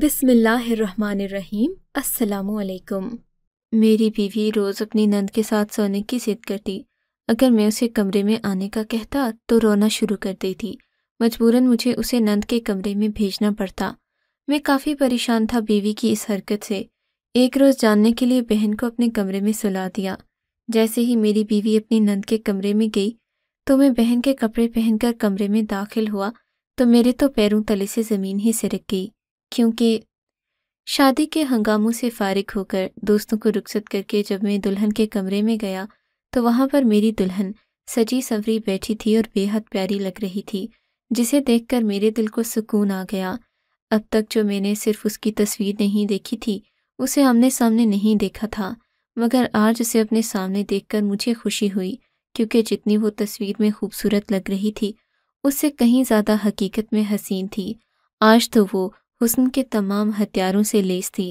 बिसमीम असलकुम मेरी बीवी रोज़ अपनी नंद के साथ सोने की जिद करती अगर मैं उसे कमरे में आने का कहता तो रोना शुरू कर देती मजबूरन मुझे उसे नंद के कमरे में भेजना पड़ता मैं काफ़ी परेशान था बीवी की इस हरकत से एक रोज़ जानने के लिए बहन को अपने कमरे में सुला दिया जैसे ही मेरी बीवी अपनी नंद के कमरे में गई तो मैं बहन के कपड़े पहनकर कमरे में दाखिल हुआ तो मेरे तो पैरों तले से ज़मीन ही सिरक गई क्योंकि शादी के हंगामों से फारिग होकर दोस्तों को रुखसत करके जब मैं दुल्हन के कमरे में गया तो वहाँ पर मेरी दुल्हन सजी सवरी बैठी थी और बेहद प्यारी लग रही थी जिसे देखकर मेरे दिल को सुकून आ गया अब तक जो मैंने सिर्फ उसकी तस्वीर नहीं देखी थी उसे आमने सामने नहीं देखा था मगर आज उसे अपने सामने देखकर मुझे खुशी हुई क्योंकि जितनी वो तस्वीर में खूबसूरत लग रही थी उससे कहीं ज़्यादा हकीकत में हसीन थी आज तो वो हुसन के तमाम हथियारों से लेस थी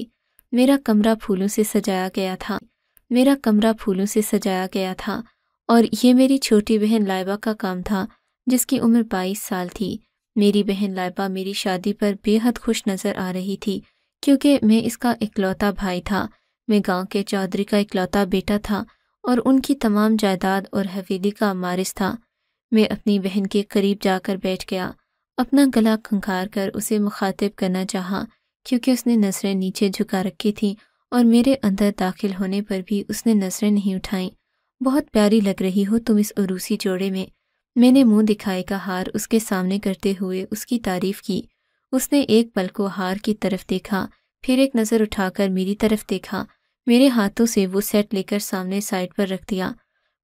मेरा कमरा फूलों से सजाया गया था मेरा कमरा फूलों से सजाया गया था और ये मेरी छोटी बहन लाइबा का काम था जिसकी उम्र बाईस साल थी मेरी बहन लाइबा मेरी शादी पर बेहद खुश नज़र आ रही थी क्योंकि मैं इसका इकलौता भाई था मैं गांव के चौधरी का इकलौता बेटा था और उनकी तमाम जायदाद और हवेली का मारिस था मैं अपनी बहन के करीब जाकर बैठ गया अपना गला खंखार कर उसे मुखातिब करना चाहा क्योंकि उसने नज़रें नीचे झुका रखी थी और मेरे अंदर दाखिल होने पर भी उसने नज़रें नहीं उठाई बहुत प्यारी लग रही हो तुम इस उरूसी जोड़े में मैंने मुंह दिखाए का हार उसके सामने करते हुए उसकी तारीफ की उसने एक पल को हार की तरफ देखा फिर एक नज़र उठाकर मेरी तरफ देखा मेरे हाथों से वो सेट लेकर सामने साइड पर रख दिया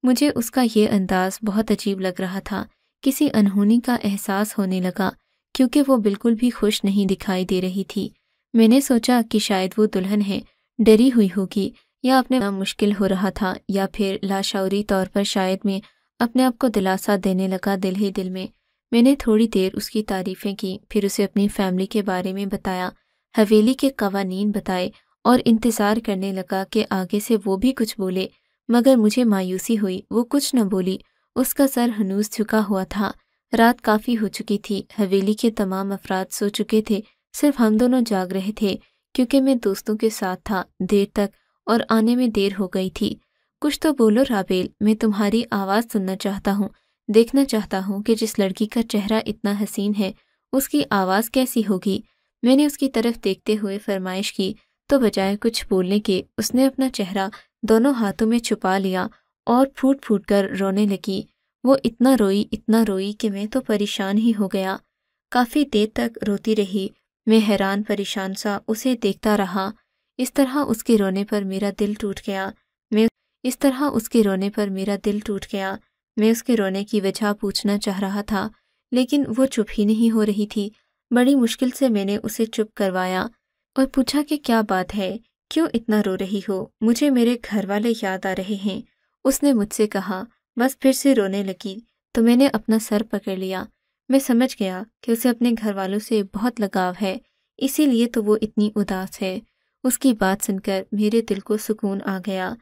मुझे उसका ये अंदाज़ बहुत अजीब लग रहा था किसी अनहोनी का एहसास होने लगा क्योंकि वो बिल्कुल भी खुश नहीं दिखाई दे रही थी मैंने सोचा कि शायद वो दुल्हन है डरी हुई होगी या अपने मुश्किल हो रहा था या फिर लाशौरी तौर पर शायद मैं अपने आप को दिलासा देने लगा दिल ही दिल में मैंने थोड़ी देर उसकी तारीफ़ें की फिर उसे अपनी फैमिली के बारे में बताया हवेली के कवानीन बताए और इंतज़ार करने लगा कि आगे से वो भी कुछ बोले मगर मुझे मायूसी हुई वो कुछ न बोली उसका सर हनूस झुका हुआ था रात काफ़ी हो चुकी थी हवेली के तमाम अफराद सो चुके थे सिर्फ हम दोनों जाग रहे थे क्योंकि मैं दोस्तों के साथ था देर तक और आने में देर हो गई थी कुछ तो बोलो राबेल मैं तुम्हारी आवाज़ सुनना चाहता हूँ देखना चाहता हूँ कि जिस लड़की का चेहरा इतना हसीन है उसकी आवाज़ कैसी होगी मैंने उसकी तरफ देखते हुए फरमाइश की तो बजाय कुछ बोलने के उसने अपना चेहरा दोनों हाथों में छुपा लिया और फूट फूट कर रोने लगी वो इतना रोई इतना रोई कि मैं तो परेशान ही हो गया काफ़ी देर तक रोती रही मैं हैरान परेशान सा उसे देखता रहा इस तरह उसके रोने पर मेरा दिल टूट गया मैं इस तरह उसके रोने पर मेरा दिल टूट गया मैं उसके रोने की वजह पूछना चाह रहा था लेकिन वो चुप ही नहीं हो रही थी बड़ी मुश्किल से मैंने उसे चुप करवाया और पूछा कि क्या बात है क्यों इतना रो रही हो मुझे मेरे घर वाले याद आ रहे हैं उसने मुझसे कहा बस फिर से रोने लगी तो मैंने अपना सर पकड़ लिया मैं समझ गया कि उसे अपने घर वालों से बहुत लगाव है इसीलिए तो वो इतनी उदास है उसकी बात सुनकर मेरे दिल को सुकून आ गया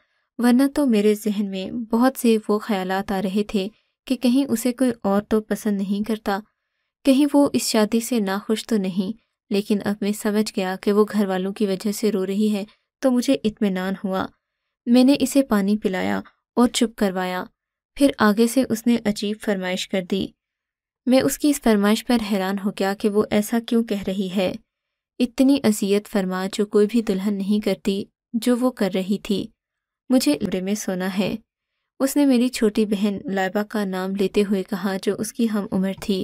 वरना तो मेरे जहन में बहुत से वो ख्याल आ रहे थे कि कहीं उसे कोई और तो पसंद नहीं करता कहीं वो इस शादी से नाखुश तो नहीं लेकिन अब मैं समझ गया कि वो घर वालों की वजह से रो रही है तो मुझे इत्मीनान हुआ मैंने इसे पानी पिलाया और चुप करवाया फिर आगे से उसने अजीब फरमाइश कर दी मैं उसकी इस फरमाइश पर हैरान हो गया कि वो ऐसा क्यों कह रही है इतनी अजियत फरमा जो कोई भी दुल्हन नहीं करती जो वो कर रही थी मुझे कमरे में सोना है उसने मेरी छोटी बहन लाइबा का नाम लेते हुए कहा जो उसकी हम उम्र थी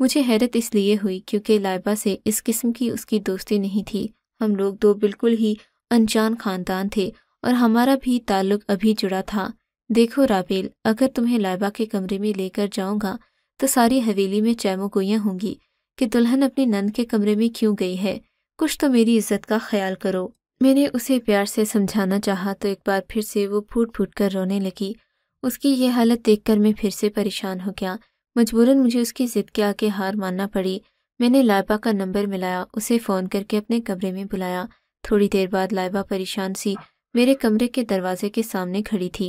मुझे हैरत इसलिए हुई क्योंकि लाइबा से इस किस्म की उसकी दोस्ती नहीं थी हम लोग दो बिल्कुल ही अनजान खानदान थे और हमारा भी ताल्लुक अभी जुड़ा था देखो राबेल अगर तुम्हें लाइबा के कमरे में लेकर जाऊंगा तो सारी हवेली में चैमोगोयाँ होंगी कि दुल्हन अपनी नंद के कमरे में क्यों गई है कुछ तो मेरी इज्जत का ख्याल करो मैंने उसे प्यार से समझाना चाहा तो एक बार फिर से वो फूट फूट कर रोने लगी उसकी ये हालत देखकर मैं फिर से परेशान हो गया मजबूरन मुझे उसकी ज़िद के आके हार मानना पड़ी मैंने लाइबा का नंबर मिलाया उसे फ़ोन करके अपने कमरे में बुलाया थोड़ी देर बाद लाइबा परेशान सी मेरे कमरे के दरवाजे के सामने खड़ी थी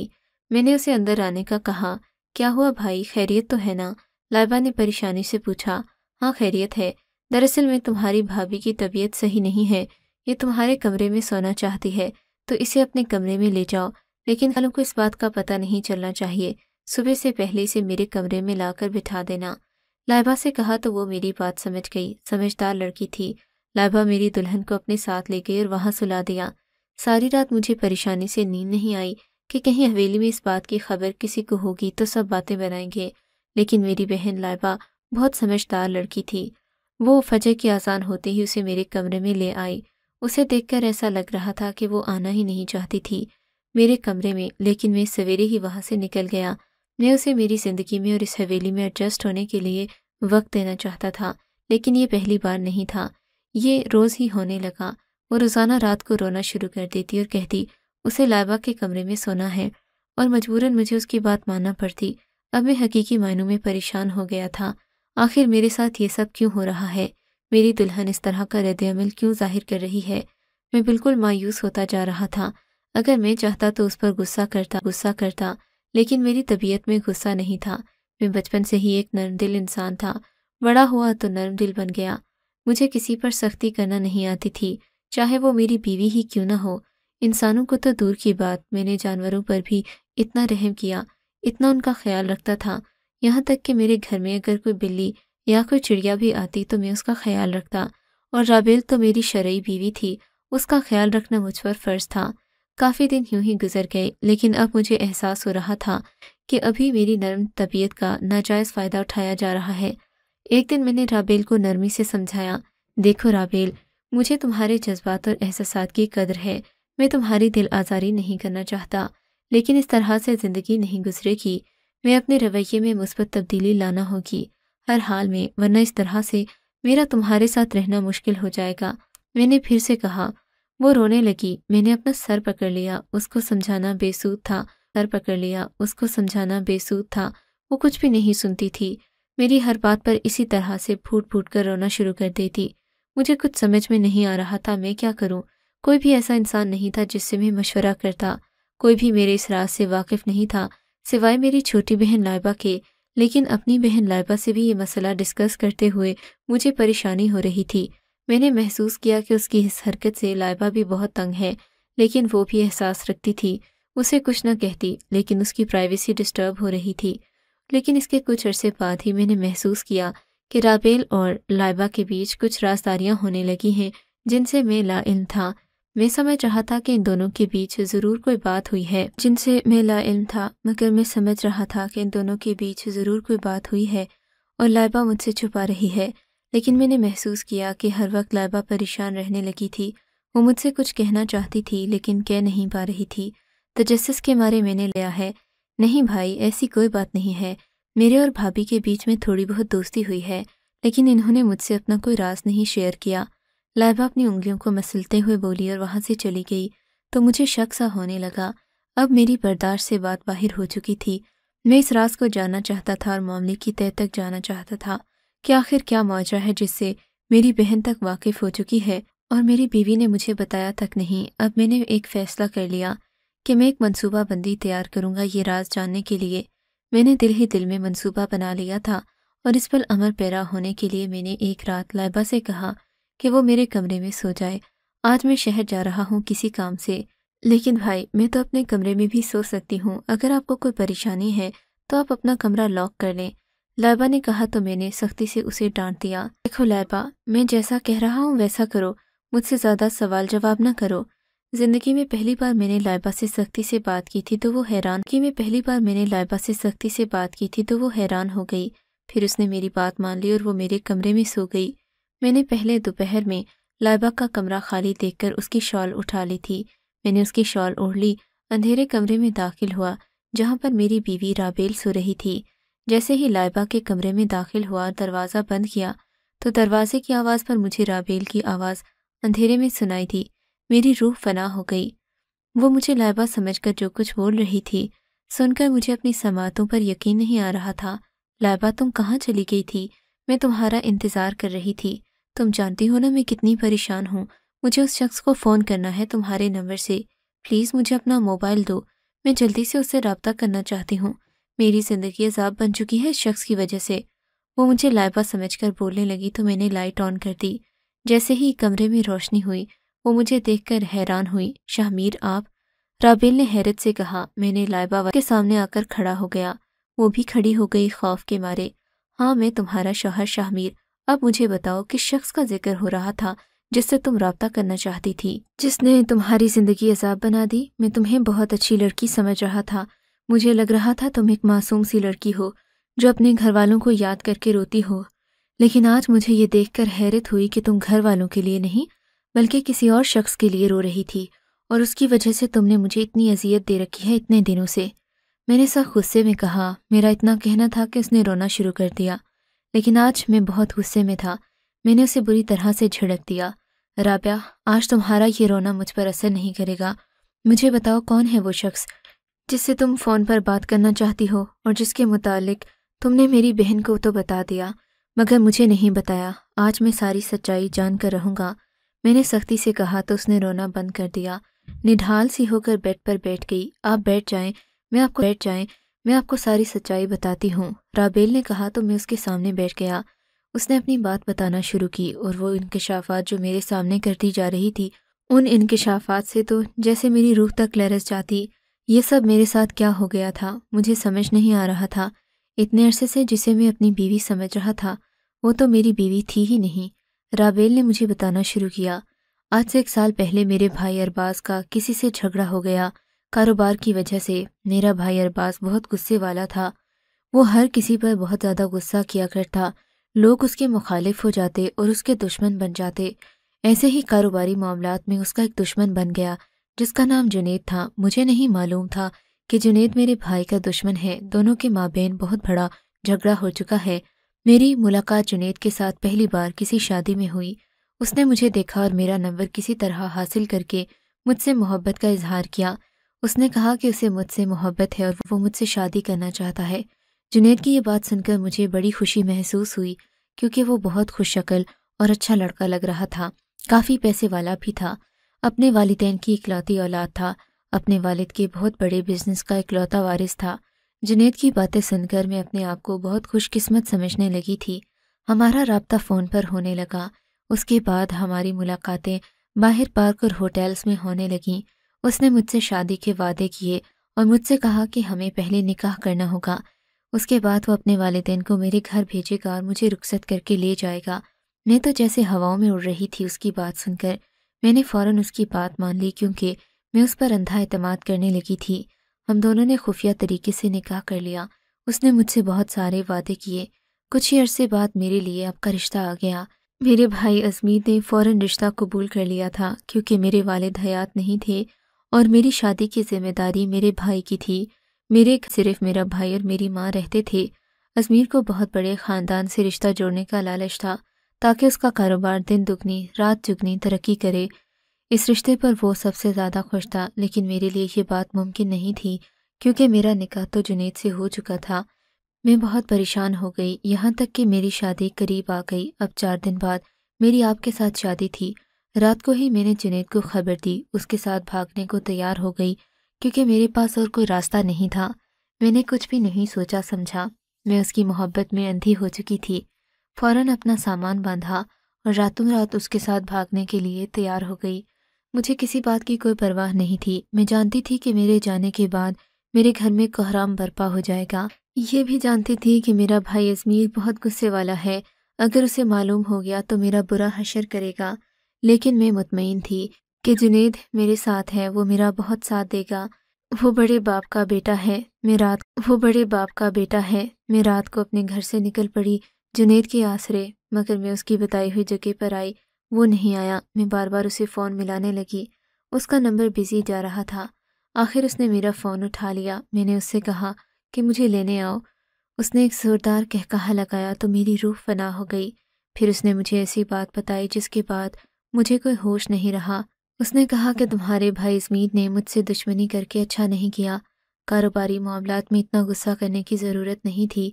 मैंने उसे अंदर आने का कहा क्या हुआ भाई खैरियत तो है ना लाइबा ने परेशानी से पूछा हाँ खैरियत है दरअसल मैं तुम्हारी भाभी की तबीयत सही नहीं है ये तुम्हारे कमरे में सोना चाहती है तो इसे अपने कमरे में ले जाओ लेकिन कलों को इस बात का पता नहीं चलना चाहिए सुबह से पहले इसे मेरे कमरे में लाकर बिठा देना लाइबा से कहा तो वो मेरी बात समझ गई समझदार लड़की थी लाइबा मेरी दुल्हन को अपने साथ ले गई और वहाँ सुला दिया सारी रात मुझे परेशानी से नींद नहीं आई कि कहीं हवेली में इस बात की खबर किसी को होगी तो सब बातें बनाएंगे लेकिन मेरी बहन लाइबा बहुत समझदार लड़की थी वो फजर की आज़ान होते ही उसे मेरे कमरे में ले आई उसे देखकर ऐसा लग रहा था कि वो आना ही नहीं चाहती थी मेरे कमरे में लेकिन मैं सवेरे ही वहाँ से निकल गया मैं उसे मेरी ज़िंदगी में और इस हवेली में एडजस्ट होने के लिए वक्त देना चाहता था लेकिन ये पहली बार नहीं था ये रोज़ ही होने लगा वो रोज़ाना रात को रोना शुरू कर देती और कहती उसे लाइबा के कमरे में सोना है और मजबूरन मुझे उसकी बात मानना पड़ती अब मैं हकीकी मायनों में परेशान हो गया था आखिर मेरे साथ ये सब क्यों हो रहा है मेरी दुल्हन इस तरह का रद्दमल क्यों जाहिर कर रही है मैं बिल्कुल मायूस होता जा रहा था अगर मैं चाहता तो उस पर गुस्सा करता गुस्सा करता लेकिन मेरी तबीयत में गुस्सा नहीं था मैं बचपन से ही एक नर्म दिल इंसान था बड़ा हुआ तो नर्म दिल बन गया मुझे किसी पर सख्ती करना नहीं आती थी चाहे वो मेरी बीवी ही क्यों ना हो इंसानों को तो दूर की बात मैंने जानवरों पर भी इतना रहम किया इतना उनका ख्याल रखता था यहाँ तक कि मेरे घर में अगर कोई बिल्ली या कोई चिड़िया भी आती तो मैं उसका ख्याल रखता और राबेल तो मेरी शरई बीवी थी उसका ख्याल रखना मुझ पर फ़र्ज था काफ़ी दिन यूं ही गुजर गए लेकिन अब मुझे एहसास हो रहा था कि अभी मेरी नरम तबीयत का नाजायज़ फ़ायदा उठाया जा रहा है एक दिन मैंने राबेल को नरमी से समझाया देखो राबेल मुझे तुम्हारे जज्बात और एहसास की कदर है मैं तुम्हारी दिल आज़ारी नहीं करना चाहता लेकिन इस तरह से ज़िंदगी नहीं गुजरेगी मैं अपने रवैये में मुस्बत तब्दीली लाना होगी हर हाल में वरना इस तरह से मेरा तुम्हारे साथ रहना मुश्किल हो जाएगा मैंने फिर से कहा वो रोने लगी मैंने अपना सर पकड़ लिया उसको समझाना बेसूद था सर पकड़ लिया उसको समझाना बेसूद था वो कुछ भी नहीं सुनती थी मेरी हर बात पर इसी तरह से फूट फूट कर रोना शुरू कर देती मुझे कुछ समझ में नहीं आ रहा था मैं क्या करूं कोई भी ऐसा इंसान नहीं था जिससे मैं मशवरा करता कोई भी मेरे इस राज से वाकिफ नहीं था सिवाय मेरी छोटी बहन लाइबा के लेकिन अपनी बहन लाइबा से भी ये मसला डिस्कस करते हुए मुझे परेशानी हो रही थी मैंने महसूस किया कि उसकी इस हरकत से लाइबा भी बहुत तंग है लेकिन वो भी एहसास रखती थी उसे कुछ न कहती लेकिन उसकी प्राइवेसी डिस्टर्ब हो रही थी लेकिन इसके कुछ अरसे बाद ही मैंने महसूस किया कि राबेल और लाइबा के बीच कुछ राजदारियां होने लगी हैं जिनसे मैं ला इल्म था मैं समझ रहा था कि इन दोनों के बीच ज़रूर कोई बात हुई है जिनसे मैं ला इल्म था मगर मैं समझ रहा था कि इन दोनों के बीच ज़रूर कोई बात हुई है और लाइबा मुझसे छुपा रही है लेकिन मैंने महसूस किया कि हर वक्त लाइबा परेशान रहने लगी थी वो मुझसे कुछ कहना चाहती थी लेकिन कह नहीं पा रही थी तजस्स तो के मारे मैंने लिया है नहीं भाई ऐसी कोई बात नहीं है मेरे और भाभी के बीच में थोड़ी बहुत दोस्ती हुई है लेकिन इन्होंने मुझसे अपना कोई राज नहीं शेयर किया लाइबा अपनी उंगलियों को मसलते हुए बोली और वहाँ से चली गई तो मुझे शक सा होने लगा अब मेरी बर्दाश्त से बात बाहर हो चुकी थी मैं इस राज को जानना चाहता था और मामले की तय तक जाना चाहता था कि आखिर क्या मौजा है जिससे मेरी बहन तक वाकिफ हो चुकी है और मेरी बीवी ने मुझे बताया तक नहीं अब मैंने एक फ़ैसला कर लिया कि मैं एक मनसूबाबंदी तैयार करूंगा ये राज जानने के लिए मैंने दिल ही दिल में मंसूबा बना लिया था और इस पर अमर पैरा होने के लिए मैंने एक रात लाइबा से कहा कि वो मेरे कमरे में सो जाए आज मैं शहर जा रहा हूँ किसी काम से लेकिन भाई मैं तो अपने कमरे में भी सो सकती हूँ अगर आपको कोई परेशानी है तो आप अपना कमरा लॉक कर लें लाइबा ने कहा तो मैंने सख्ती से उसे डांट दिया देखो लाइबा मैं जैसा कह रहा हूँ वैसा करो मुझसे ज़्यादा सवाल जवाब ना करो जिंदगी में पहली बार मैंने लाइबा से सख्ती से बात की थी तो वो हैरान की मैं पहली बार मैंने लाइबा से सख्ती से बात की थी तो वो हैरान हो गई फिर उसने मेरी बात मान ली और वो मेरे कमरे में सो गई मैंने पहले दोपहर में लाइबा का कमरा खाली देखकर उसकी शॉल उठा ली थी मैंने उसकी शॉल ओढ़ ली अंधेरे कमरे में दाखिल हुआ जहाँ पर मेरी बीवी राबेल सो रही थी जैसे ही लाइबा के कमरे में दाखिल हुआ दरवाज़ा बंद किया तो दरवाजे की आवाज़ पर मुझे राबेल की आवाज़ अंधेरे में सुनाई थी मेरी रूह फना हो गई वो मुझे लाइबा समझकर जो कुछ बोल रही थी सुनकर मुझे अपनी समातों पर यकीन नहीं आ रहा था लाइबा तुम कहाँ चली गई थी मैं तुम्हारा इंतज़ार कर रही थी तुम जानती हो ना मैं कितनी परेशान हूँ मुझे उस शख्स को फ़ोन करना है तुम्हारे नंबर से प्लीज़ मुझे अपना मोबाइल दो मैं जल्दी से उससे रबता करना चाहती हूँ मेरी ज़िंदगी अजाब बन चुकी है इस शख्स की वजह से वो मुझे लाइबा समझकर बोलने लगी तो मैंने लाइट ऑन कर दी जैसे ही कमरे में रोशनी हुई वो मुझे देखकर हैरान हुई शाहमीर आप राबेल ने हैरत से कहा मैंने लाइबा के सामने आकर खड़ा हो गया वो भी खड़ी हो गई खौफ के मारे हाँ मैं तुम्हारा शोहर शाहमीर अब मुझे बताओ किस शख्स का जिक्र हो रहा था जिससे तुम रबता करना चाहती थी जिसने तुम्हारी ज़िंदगी अजाब बना दी मैं तुम्हें बहुत अच्छी लड़की समझ रहा था मुझे लग रहा था तुम एक मासूम सी लड़की हो जो अपने घर वालों को याद करके रोती हो लेकिन आज मुझे ये देखकर हैरत हुई कि तुम घर वालों के लिए नहीं बल्कि किसी और शख्स के लिए रो रही थी और उसकी वजह से तुमने मुझे इतनी अजियत दे रखी है इतने दिनों से मैंने सब गुस्से में कहा मेरा इतना कहना था कि उसने रोना शुरू कर दिया लेकिन आज मैं बहुत गुस्से में था मैंने उसे बुरी तरह से झिड़क दिया राब्या आज तुम्हारा ये रोना मुझ पर असर नहीं करेगा मुझे बताओ कौन है वो शख्स जिससे तुम फ़ोन पर बात करना चाहती हो और जिसके मुतालिक तुमने मेरी बहन को तो बता दिया मगर मुझे नहीं बताया आज मैं सारी सच्चाई जान कर रहूँगा मैंने सख्ती से कहा तो उसने रोना बंद कर दिया निढाल सी होकर बेड पर बैठ गई आप बैठ जाएं मैं आपको बैठ जाएं मैं आपको सारी सच्चाई बताती हूँ राबेल ने कहा तो मैं उसके सामने बैठ गया उसने अपनी बात बताना शुरू की और वो इनकशाफात जो मेरे सामने करती जा रही थी उन इनकशाफात से तो जैसे मेरी रूह तक लरस जाती ये सब मेरे साथ क्या हो गया था मुझे समझ नहीं आ रहा था इतने अरसे से जिसे मैं अपनी बीवी समझ रहा था वो तो मेरी बीवी थी ही नहीं राबेल ने मुझे बताना शुरू किया आज से एक साल पहले मेरे भाई अरबाज का किसी से झगड़ा हो गया कारोबार की वजह से मेरा भाई अरबाज बहुत गुस्से वाला था वो हर किसी पर बहुत ज़्यादा गुस्सा किया करता लोग उसके मुखालिफ हो जाते और उसके दुश्मन बन जाते ऐसे ही कारोबारी मामला में उसका एक दुश्मन बन गया जिसका नाम जुनेद था मुझे नहीं मालूम था कि जुनेद मेरे भाई का दुश्मन है दोनों के माँ बहन बहुत बड़ा झगड़ा हो चुका है मेरी मुलाकात जुनेद के साथ पहली बार किसी शादी में हुई उसने मुझे देखा और मेरा नंबर किसी तरह हासिल करके मुझसे मोहब्बत का इजहार किया उसने कहा कि उसे मुझसे मोहब्बत है और वो मुझसे शादी करना चाहता है जुनेद की ये बात सुनकर मुझे बड़ी खुशी महसूस हुई क्योंकि वो बहुत शक्ल और अच्छा लड़का लग रहा था काफ़ी पैसे वाला भी था अपने वालदेन की इकलौती औलाद था अपने वालिद के बहुत बड़े बिजनेस का इकलौता वारिस था जुनेद की बातें सुनकर मैं अपने आप को बहुत खुशकिस्मत समझने लगी थी हमारा रबता फ़ोन पर होने लगा उसके बाद हमारी मुलाकातें बाहर पार्क और होटल्स में होने लगीं उसने मुझसे शादी के वादे किए और मुझसे कहा कि हमें पहले निकाह करना होगा उसके बाद वो अपने वालदेन को मेरे घर भेजेगा और मुझे रुखसत करके ले जाएगा मैं तो जैसे हवाओं में उड़ रही थी उसकी बात सुनकर मैंने फ़ौर उसकी बात मान ली क्योंकि मैं उस पर अंधा अतमाद करने लगी थी हम दोनों ने खुफिया तरीके से निकाह कर लिया उसने मुझसे बहुत सारे वादे किए कुछ ही अरसे बाद मेरे लिए आपका रिश्ता आ गया मेरे भाई अजमीर ने फ़ौर रिश्ता कबूल कर लिया था क्योंकि मेरे वाले हयात नहीं थे और मेरी शादी की जिम्मेदारी मेरे भाई की थी मेरे सिर्फ मेरा भाई और मेरी माँ रहते थे अजमीर को बहुत बड़े ख़ानदान से रिश्ता जोड़ने का लालच था ताकि उसका कारोबार दिन दुगनी रात जुगनी तरक्की करे इस रिश्ते पर वो सबसे ज़्यादा खुश था लेकिन मेरे लिए ये बात मुमकिन नहीं थी क्योंकि मेरा निकाह तो जुनेद से हो चुका था मैं बहुत परेशान हो गई यहाँ तक कि मेरी शादी करीब आ गई अब चार दिन बाद मेरी आपके साथ शादी थी रात को ही मैंने जुनेद को खबर दी उसके साथ भागने को तैयार हो गई क्योंकि मेरे पास और कोई रास्ता नहीं था मैंने कुछ भी नहीं सोचा समझा मैं उसकी मोहब्बत में अंधी हो चुकी थी फ़ौरन अपना सामान बांधा और रातों रात उसके साथ भागने के लिए तैयार हो गई मुझे किसी बात की कोई परवाह नहीं थी मैं जानती थी कि मेरे जाने के बाद मेरे घर में कोहराम बर्पा हो जाएगा ये भी जानती थी कि मेरा भाई अजमीर बहुत गुस्से वाला है अगर उसे मालूम हो गया तो मेरा बुरा हशर करेगा लेकिन मैं मुतमिन थी कि जुनेद मेरे साथ है वो मेरा बहुत साथ देगा वो बड़े बाप का बेटा है मैं रात वो बड़े बाप का बेटा है मैं रात को अपने घर से निकल पड़ी जुनेद के आसरे मगर मैं उसकी बताई हुई जगह पर आई वो नहीं आया मैं बार बार उसे फ़ोन मिलाने लगी उसका नंबर बिजी जा रहा था आखिर उसने मेरा फ़ोन उठा लिया मैंने उससे कहा कि मुझे लेने आओ उसने एक ज़ोरदार कहकहा लगाया तो मेरी रूह फना हो गई फिर उसने मुझे ऐसी बात बताई जिसके बाद मुझे कोई होश नहीं रहा उसने कहा कि तुम्हारे भाई जमीर ने मुझसे दुश्मनी करके अच्छा नहीं किया कारोबारी मामला में इतना गुस्सा करने की ज़रूरत नहीं थी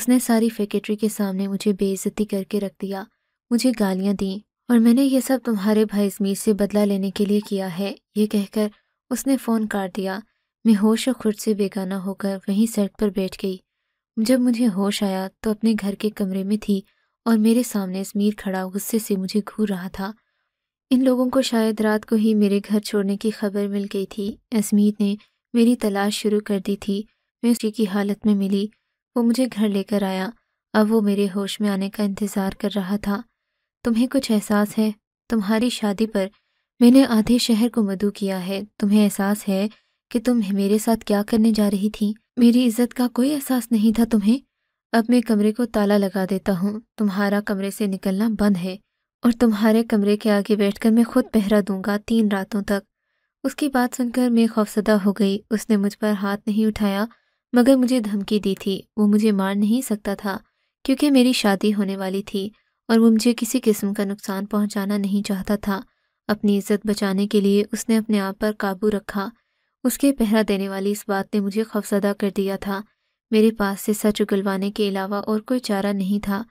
उसने सारी फैक्ट्री के सामने मुझे बेइज्जती करके रख दिया मुझे गालियाँ दीं और मैंने ये सब तुम्हारे भाई समीर से बदला लेने के लिए किया है ये कहकर उसने फ़ोन काट दिया मैं होश और खुद से बेगाना होकर वहीं सड़क पर बैठ गई जब मुझे होश आया तो अपने घर के कमरे में थी और मेरे सामने समीर खड़ा गुस्से से मुझे घूर रहा था इन लोगों को शायद रात को ही मेरे घर छोड़ने की खबर मिल गई थी असमीर ने मेरी तलाश शुरू कर दी थी मैं उसी की हालत में मिली वो मुझे घर लेकर आया अब वो मेरे होश में आने का इंतज़ार कर रहा था तुम्हें कुछ एहसास है तुम्हारी शादी पर मैंने आधे शहर को मधु किया है तुम्हें एहसास है कि तुम मेरे साथ क्या करने जा रही थी मेरी इज्जत का कोई एहसास नहीं था तुम्हें अब मैं कमरे को ताला लगा देता हूँ तुम्हारा कमरे से निकलना बंद है और तुम्हारे कमरे के आगे बैठकर मैं खुद पहरा दूंगा तीन रातों तक उसकी बात सुनकर मैं खौफसदा हो गई उसने मुझ पर हाथ नहीं उठाया मगर मुझे धमकी दी थी वो मुझे मार नहीं सकता था क्योंकि मेरी शादी होने वाली थी और वो मुझे किसी किस्म का नुकसान पहुंचाना नहीं चाहता था अपनी इज्जत बचाने के लिए उसने अपने आप पर काबू रखा उसके पहरा देने वाली इस बात ने मुझे खौफजदा कर दिया था मेरे पास से सच उगलवाने के अलावा और कोई चारा नहीं था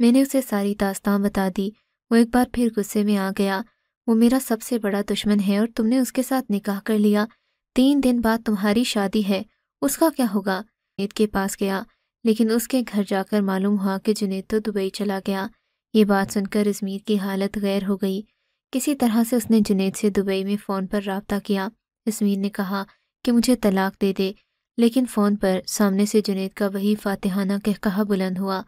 मैंने उसे सारी दास्तान बता दी वो एक बार फिर गुस्से में आ गया वो मेरा सबसे बड़ा दुश्मन है और तुमने उसके साथ निकाह कर लिया तीन दिन बाद तुम्हारी शादी है उसका क्या होगा जुनेद के पास गया लेकिन उसके घर जाकर मालूम हुआ कि जुनेद तो दुबई चला गया ये बात सुनकर अजमीर की हालत गैर हो गई किसी तरह से उसने जुनेद से दुबई में फ़ोन पर रबता किया अजमीर ने कहा कि मुझे तलाक दे दे लेकिन फ़ोन पर सामने से जुनेद का वही फातिहाना कह कहा बुलंद हुआ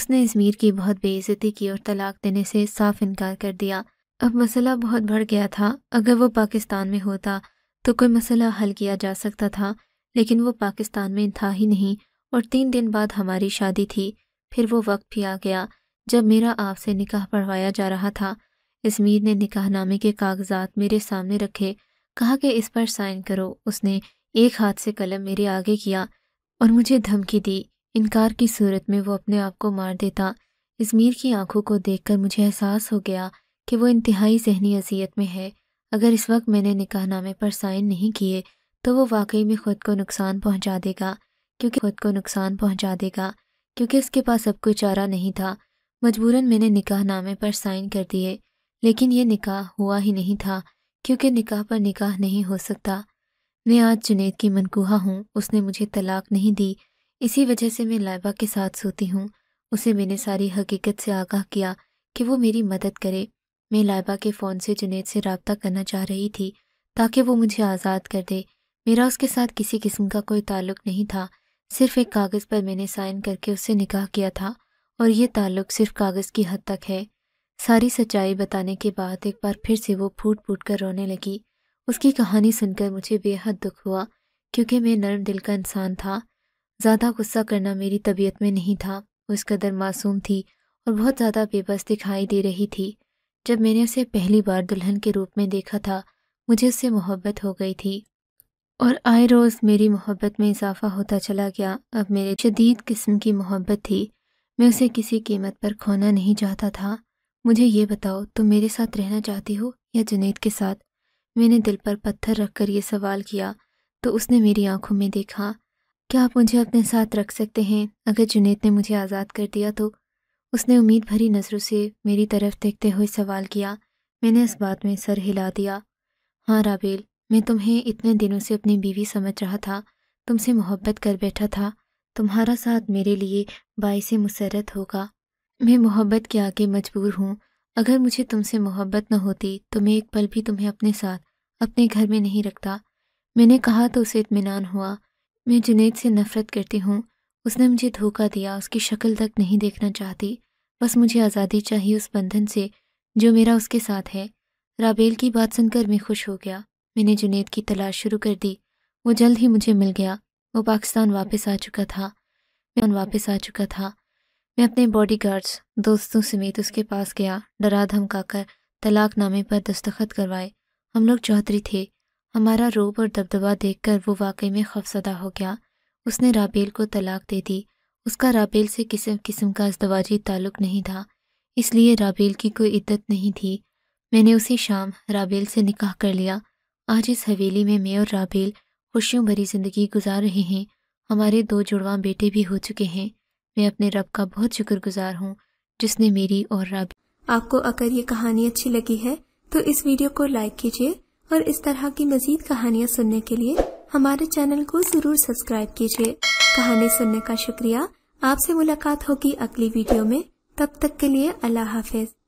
उसने अजमीर की बहुत बेइज्जती की और तलाक देने से साफ इनकार कर दिया अब मसला बहुत बढ़ गया था अगर वो पाकिस्तान में होता तो कोई मसला हल किया जा सकता था लेकिन वो पाकिस्तान में था ही नहीं और तीन दिन बाद हमारी शादी थी फिर वो वक्त भी आ गया जब मेरा आपसे निकाह पढ़वाया जा रहा था इसमीर ने निकाहनामे के कागजात मेरे सामने रखे कहा कि इस पर साइन करो उसने एक हाथ से कलम मेरे आगे किया और मुझे धमकी दी इनकार की सूरत में वो अपने आप को मार देता इसमीर की आंखों को देखकर मुझे एहसास हो गया कि वो इंतहाई जहनी असीयत में है अगर इस वक्त मैंने निकाहनामे पर साइन नहीं किए तो वो वाकई में ख़ुद को नुकसान पहुंचा देगा क्योंकि खुद को नुकसान पहुंचा देगा क्योंकि उसके पास अब कोई चारा नहीं था मजबूरन मैंने निकाह नामे पर साइन कर दिए लेकिन यह निकाह हुआ ही नहीं था क्योंकि निकाह पर निकाह नहीं हो सकता मैं आज जुनेद की मनकूहा हूँ उसने मुझे तलाक नहीं दी इसी वजह से मैं लाइबा के साथ सोती हूँ उसे मैंने सारी हकीकत से आगाह किया कि वो मेरी मदद करे मैं लाइबा के फ़ोन से जुनेद से रबता करना चाह रही थी ताकि वो मुझे आज़ाद कर दे मेरा उसके साथ किसी किस्म का कोई ताल्लुक नहीं था सिर्फ एक कागज़ पर मैंने साइन करके उससे निकाह किया था और ये ताल्लुक़ सिर्फ कागज़ की हद तक है सारी सच्चाई बताने के बाद एक बार फिर से वो फूट फूट कर रोने लगी उसकी कहानी सुनकर मुझे बेहद दुख हुआ क्योंकि मैं नरम दिल का इंसान था ज़्यादा गुस्सा करना मेरी तबीयत में नहीं था वो इस कदर मासूम थी और बहुत ज़्यादा बेबस दिखाई दे रही थी जब मैंने उसे पहली बार दुल्हन के रूप में देखा था मुझे उससे मोहब्बत हो गई थी और आए रोज़ मेरी मोहब्बत में इजाफा होता चला गया अब मेरे शदीद किस्म की मोहब्बत थी मैं उसे किसी कीमत पर खोना नहीं चाहता था मुझे ये बताओ तुम मेरे साथ रहना चाहती हो या जुनेद के साथ मैंने दिल पर पत्थर रखकर ये सवाल किया तो उसने मेरी आंखों में देखा क्या आप मुझे अपने साथ रख सकते हैं अगर जुनेद ने मुझे आज़ाद कर दिया तो उसने उम्मीद भरी नज़रों से मेरी तरफ देखते हुए सवाल किया मैंने इस बात में सर हिला दिया हाँ राबेल मैं तुम्हें इतने दिनों से अपनी बीवी समझ रहा था तुमसे मोहब्बत कर बैठा था तुम्हारा साथ मेरे लिए बायस मुसरत होगा मैं मोहब्बत के आगे मजबूर हूँ अगर मुझे तुमसे मोहब्बत न होती तो मैं एक पल भी तुम्हें अपने साथ अपने घर में नहीं रखता मैंने कहा तो उसे इतमान हुआ मैं जुनेद से नफ़रत करती हूँ उसने मुझे धोखा दिया उसकी शक्ल तक नहीं देखना चाहती बस मुझे आज़ादी चाहिए उस बंधन से जो मेरा उसके साथ है राबेल की बात सुनकर मैं खुश हो गया मैंने जुनेद की तलाश शुरू कर दी वो जल्द ही मुझे मिल गया वो पाकिस्तान वापस आ चुका था मैं वापस आ चुका था मैं अपने बॉडीगार्ड्स दोस्तों समेत उसके पास गया डरा धमकाकर तलाकनामे पर दस्तखत करवाए हम लोग चौधरी थे हमारा रोब और दबदबा देखकर वो वाकई में खफसदा हो गया उसने राबेल को तलाक दे दी उसका राबेल से किसी किस्म का अजदवाजी ताल्लुक नहीं था इसलिए राबेल की कोई इद्दत नहीं थी मैंने उसी शाम राबेल से निकाह कर लिया आज इस हवेली में मैं और राबेल खुशियों भरी जिंदगी गुजार रहे हैं हमारे दो जुड़वा बेटे भी हो चुके हैं मैं अपने रब का बहुत शुक्रगुजार हूँ जिसने मेरी और रब आपको अगर ये कहानी अच्छी लगी है तो इस वीडियो को लाइक कीजिए और इस तरह की मजीद कहानियाँ सुनने के लिए हमारे चैनल को जरूर सब्सक्राइब कीजिए कहानी सुनने का शुक्रिया आपसे मुलाकात होगी अगली वीडियो में तब तक के लिए अल्लाह हाफिज